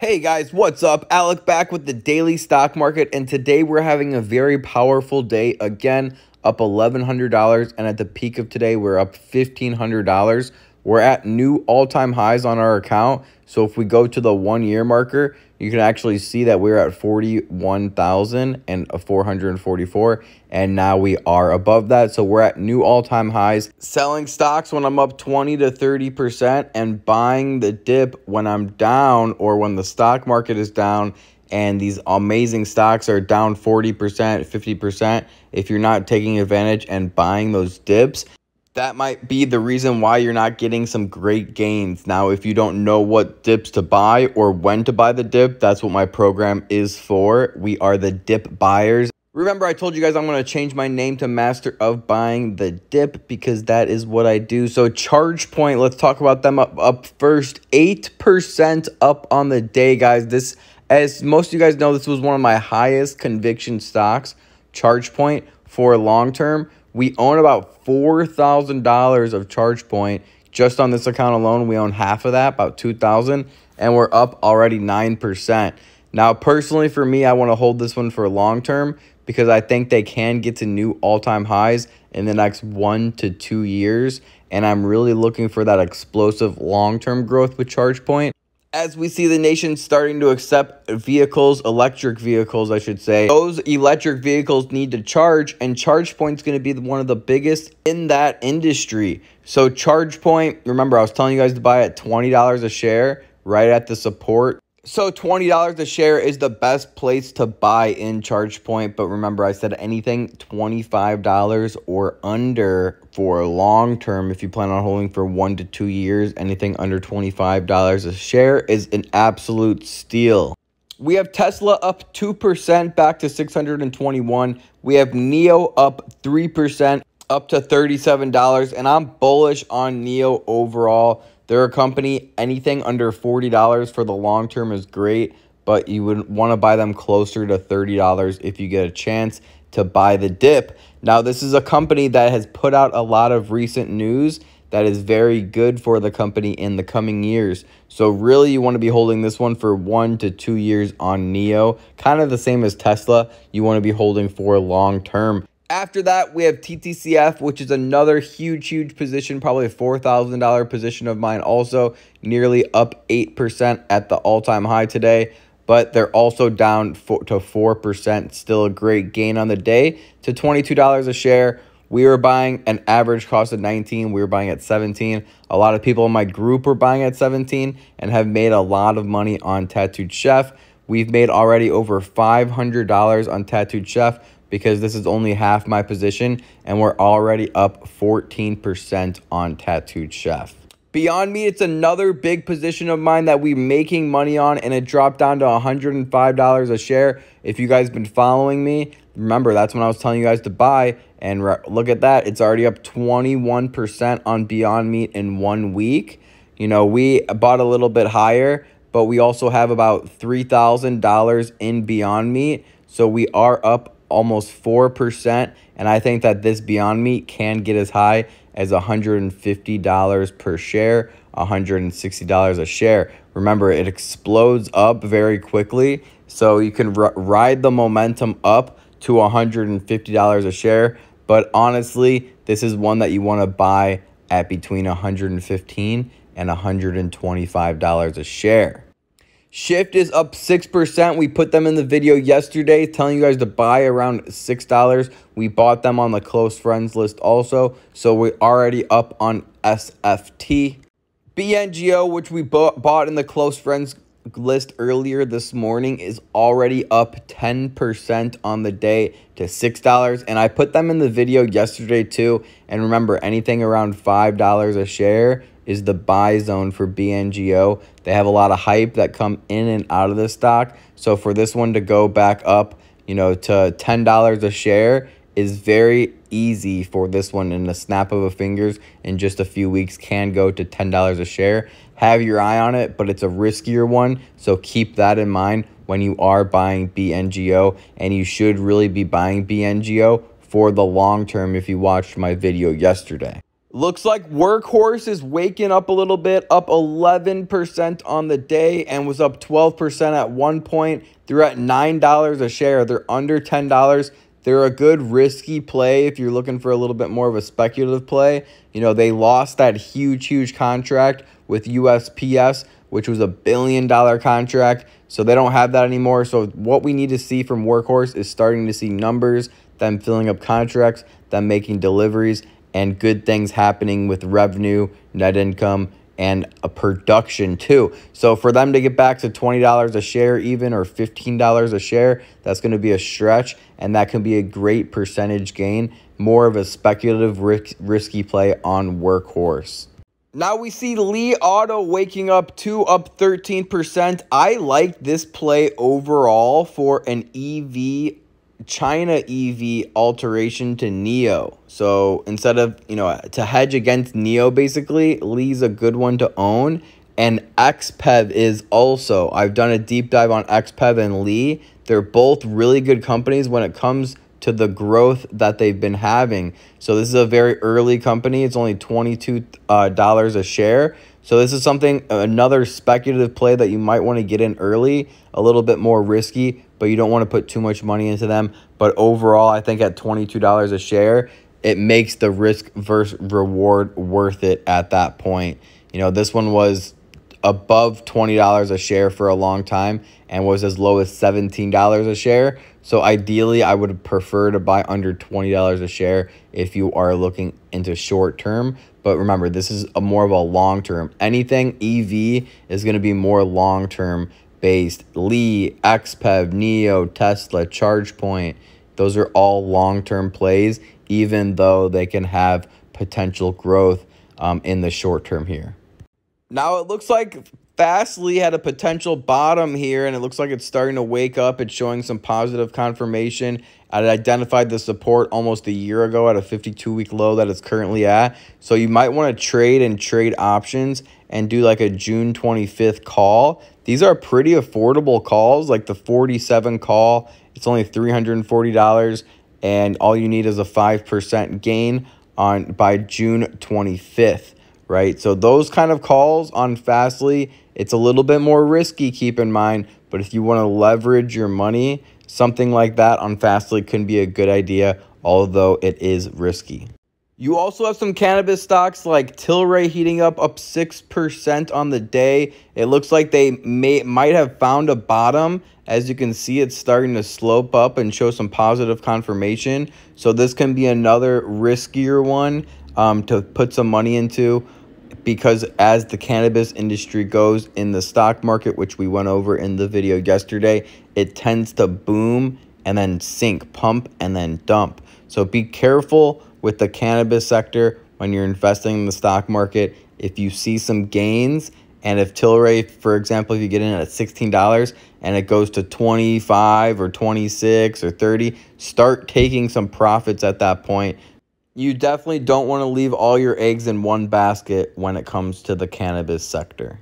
Hey guys, what's up? Alec back with the daily stock market, and today we're having a very powerful day again, up $1,100. And at the peak of today, we're up $1,500. We're at new all-time highs on our account. So if we go to the one-year marker, you can actually see that we're at forty-one thousand and four hundred and forty-four, and 444 and now we are above that so we're at new all-time highs selling stocks when i'm up 20 to 30 percent and buying the dip when i'm down or when the stock market is down and these amazing stocks are down 40 percent 50 percent if you're not taking advantage and buying those dips that might be the reason why you're not getting some great gains. Now, if you don't know what dips to buy or when to buy the dip, that's what my program is for. We are the dip buyers. Remember, I told you guys I'm going to change my name to Master of Buying the Dip because that is what I do. So charge point, let's talk about them up, up first. 8% up on the day, guys. This, as most of you guys know, this was one of my highest conviction stocks, charge point for long term. We own about $4,000 of charge point just on this account alone. We own half of that, about 2000 and we're up already 9%. Now, personally, for me, I want to hold this one for long term because I think they can get to new all time highs in the next one to two years. And I'm really looking for that explosive long term growth with ChargePoint as we see the nation starting to accept vehicles, electric vehicles, I should say, those electric vehicles need to charge, and ChargePoint's going to be one of the biggest in that industry. So, ChargePoint, remember, I was telling you guys to buy at $20 a share right at the support. So $20 a share is the best place to buy in ChargePoint, but remember I said anything $25 or under for long term if you plan on holding for 1 to 2 years, anything under $25 a share is an absolute steal. We have Tesla up 2% back to 621. We have Neo up 3% up to $37, and I'm bullish on NEO overall. They're a company, anything under $40 for the long term is great, but you would want to buy them closer to $30 if you get a chance to buy the dip. Now, this is a company that has put out a lot of recent news that is very good for the company in the coming years. So really you want to be holding this one for one to two years on NEO, kind of the same as Tesla you want to be holding for long term. After that, we have TTCF, which is another huge, huge position, probably a $4,000 position of mine also, nearly up 8% at the all-time high today but they're also down to 4%. Still a great gain on the day to $22 a share. We were buying an average cost of 19. We were buying at 17. A lot of people in my group were buying at 17 and have made a lot of money on Tattooed Chef. We've made already over $500 on Tattooed Chef because this is only half my position and we're already up 14% on Tattooed Chef. Beyond Meat, it's another big position of mine that we're making money on, and it dropped down to $105 a share. If you guys been following me, remember that's when I was telling you guys to buy, and look at that, it's already up 21% on Beyond Meat in one week. You know, we bought a little bit higher, but we also have about $3,000 in Beyond Meat. So we are up almost 4%. And I think that this Beyond Meat can get as high as $150 per share, $160 a share. Remember, it explodes up very quickly. So you can ride the momentum up to $150 a share. But honestly, this is one that you want to buy at between 115 and $125 a share. Shift is up 6%. We put them in the video yesterday telling you guys to buy around $6. We bought them on the close friends list also. So we're already up on SFT. BNGO, which we bought in the close friends list earlier this morning, is already up 10% on the day to $6. And I put them in the video yesterday too. And remember, anything around $5 a share is the buy zone for BNGO. They have a lot of hype that come in and out of the stock. So for this one to go back up, you know, to $10 a share is very easy for this one in the snap of a fingers in just a few weeks can go to $10 a share. Have your eye on it, but it's a riskier one, so keep that in mind when you are buying BNGO and you should really be buying BNGO for the long term if you watched my video yesterday. Looks like Workhorse is waking up a little bit, up 11% on the day and was up 12% at one point. They're at $9 a share. They're under $10. They're a good risky play if you're looking for a little bit more of a speculative play. You know, they lost that huge, huge contract with USPS, which was a billion dollar contract. So they don't have that anymore. So what we need to see from Workhorse is starting to see numbers, them filling up contracts, them making deliveries, and good things happening with revenue, net income, and a production too. So for them to get back to $20 a share even or $15 a share, that's going to be a stretch and that can be a great percentage gain, more of a speculative risk, risky play on workhorse. Now we see Lee Auto waking up to up 13%. I like this play overall for an EV China EV alteration to Neo. So instead of, you know, to hedge against Neo, basically, Lee's a good one to own. And XPEV is also, I've done a deep dive on XPEV and Lee. They're both really good companies when it comes to the growth that they've been having. So this is a very early company. It's only $22 uh, a share. So this is something, another speculative play that you might want to get in early, a little bit more risky, but you don't want to put too much money into them. But overall, I think at $22 a share, it makes the risk versus reward worth it at that point. You know, this one was above $20 a share for a long time and was as low as $17 a share. So ideally, I would prefer to buy under $20 a share if you are looking into short term. But remember, this is a more of a long term. Anything EV is going to be more long term based. Lee, XPEV, Neo, Tesla, ChargePoint, those are all long term plays, even though they can have potential growth um, in the short term here. Now it looks like Fastly had a potential bottom here, and it looks like it's starting to wake up. It's showing some positive confirmation. I identified the support almost a year ago at a 52-week low that it's currently at. So you might want to trade and trade options and do like a June 25th call. These are pretty affordable calls, like the 47 call. It's only $340, and all you need is a 5% gain on by June 25th right? So those kind of calls on Fastly, it's a little bit more risky, keep in mind. But if you want to leverage your money, something like that on Fastly can be a good idea, although it is risky. You also have some cannabis stocks like Tilray heating up up 6% on the day. It looks like they may might have found a bottom. As you can see, it's starting to slope up and show some positive confirmation. So this can be another riskier one um, to put some money into because as the cannabis industry goes in the stock market, which we went over in the video yesterday, it tends to boom and then sink, pump and then dump. So be careful with the cannabis sector when you're investing in the stock market. If you see some gains and if Tilray, for example, if you get in at $16 and it goes to 25 or 26 or 30, start taking some profits at that point you definitely don't want to leave all your eggs in one basket when it comes to the cannabis sector.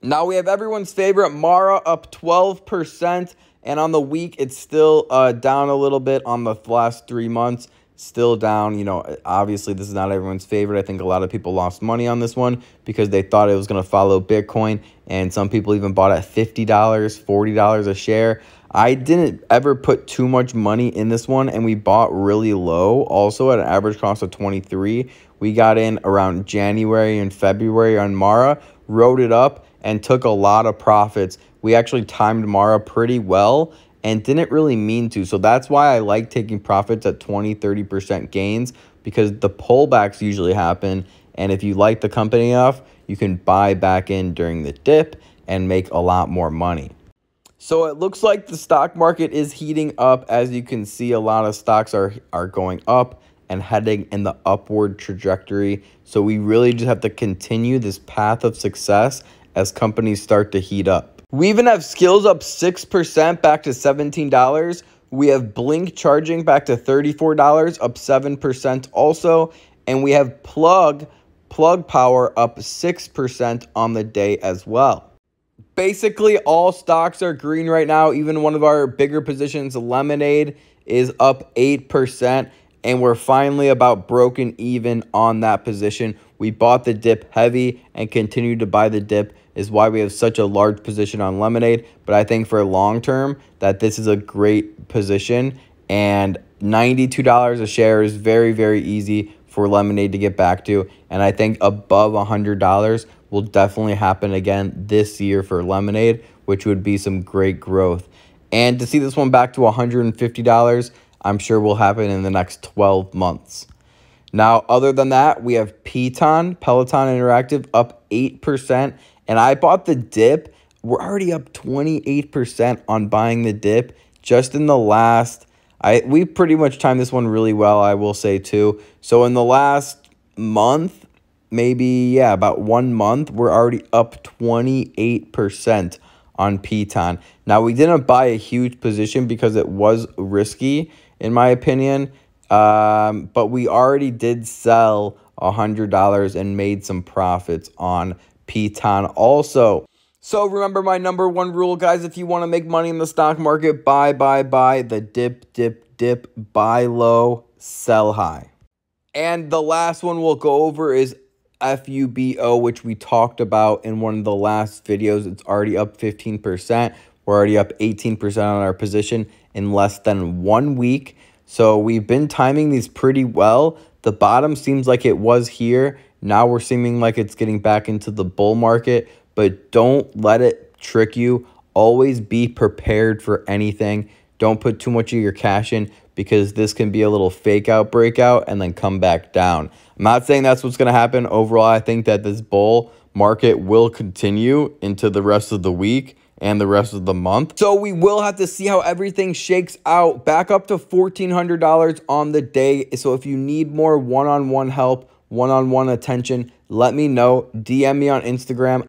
Now we have everyone's favorite Mara up 12%, and on the week it's still uh, down a little bit on the last three months. Still down, you know. Obviously, this is not everyone's favorite. I think a lot of people lost money on this one because they thought it was going to follow Bitcoin, and some people even bought at $50, $40 a share. I didn't ever put too much money in this one, and we bought really low. Also, at an average cost of 23 we got in around January and February on Mara, rode it up, and took a lot of profits. We actually timed Mara pretty well and didn't really mean to. So that's why I like taking profits at 20, 30% gains because the pullbacks usually happen. And if you like the company off, you can buy back in during the dip and make a lot more money. So it looks like the stock market is heating up. As you can see, a lot of stocks are, are going up and heading in the upward trajectory. So we really just have to continue this path of success as companies start to heat up. We even have skills up 6% back to $17. We have Blink charging back to $34, up 7% also. And we have Plug, Plug Power up 6% on the day as well basically all stocks are green right now. Even one of our bigger positions, Lemonade, is up 8%. And we're finally about broken even on that position. We bought the dip heavy and continued to buy the dip is why we have such a large position on Lemonade. But I think for long term that this is a great position. And $92 a share is very, very easy for Lemonade to get back to. And I think above $100, will definitely happen again this year for Lemonade, which would be some great growth. And to see this one back to $150, I'm sure will happen in the next 12 months. Now, other than that, we have Peloton, Peloton Interactive up 8%. And I bought the dip. We're already up 28% on buying the dip just in the last I we pretty much timed this one really well, I will say too. So in the last month, maybe, yeah, about one month, we're already up 28% on peton Now, we didn't buy a huge position because it was risky, in my opinion, um, but we already did sell $100 and made some profits on peton also. So remember my number one rule, guys, if you want to make money in the stock market, buy, buy, buy, the dip, dip, dip, buy low, sell high. And the last one we'll go over is FUBO, which we talked about in one of the last videos. It's already up 15%. We're already up 18% on our position in less than one week. So we've been timing these pretty well. The bottom seems like it was here. Now we're seeming like it's getting back into the bull market, but don't let it trick you. Always be prepared for anything. Don't put too much of your cash in because this can be a little fake out breakout and then come back down. I'm not saying that's what's going to happen. Overall, I think that this bull market will continue into the rest of the week and the rest of the month. So we will have to see how everything shakes out back up to $1,400 on the day. So if you need more one-on-one -on -one help, one-on-one -on -one attention, let me know. DM me on Instagram.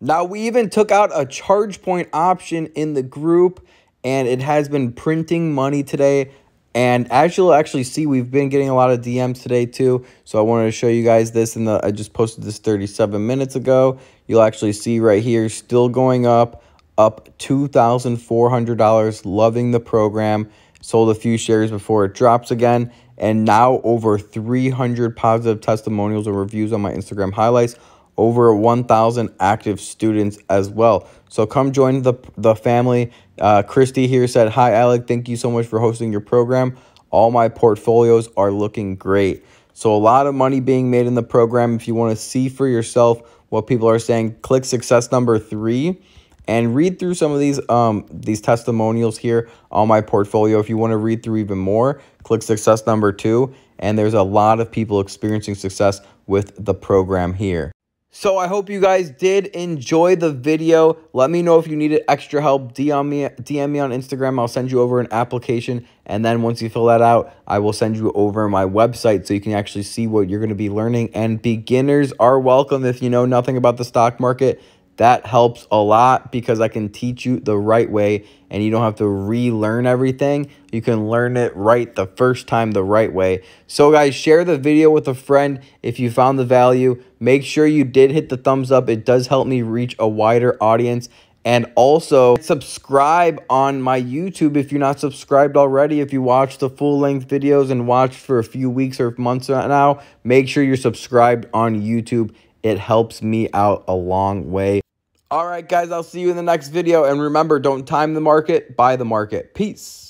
Now we even took out a charge point option in the group and it has been printing money today. And as you'll actually see, we've been getting a lot of DMs today too. So I wanted to show you guys this. And I just posted this 37 minutes ago. You'll actually see right here, still going up, up $2,400. Loving the program. Sold a few shares before it drops again. And now over 300 positive testimonials and reviews on my Instagram highlights. Over 1,000 active students as well. So come join the, the family. Uh, Christy here said, Hi, Alec. Thank you so much for hosting your program. All my portfolios are looking great. So a lot of money being made in the program. If you want to see for yourself what people are saying, click success number three and read through some of these um these testimonials here on my portfolio if you want to read through even more click success number two and there's a lot of people experiencing success with the program here so I hope you guys did enjoy the video. Let me know if you needed extra help. DM me, DM me on Instagram. I'll send you over an application. And then once you fill that out, I will send you over my website so you can actually see what you're going to be learning. And beginners are welcome if you know nothing about the stock market. That helps a lot because I can teach you the right way and you don't have to relearn everything. You can learn it right the first time the right way. So guys, share the video with a friend if you found the value. Make sure you did hit the thumbs up. It does help me reach a wider audience and also subscribe on my YouTube if you're not subscribed already. If you watch the full length videos and watched for a few weeks or months now, make sure you're subscribed on YouTube. It helps me out a long way. All right, guys, I'll see you in the next video. And remember, don't time the market, buy the market. Peace.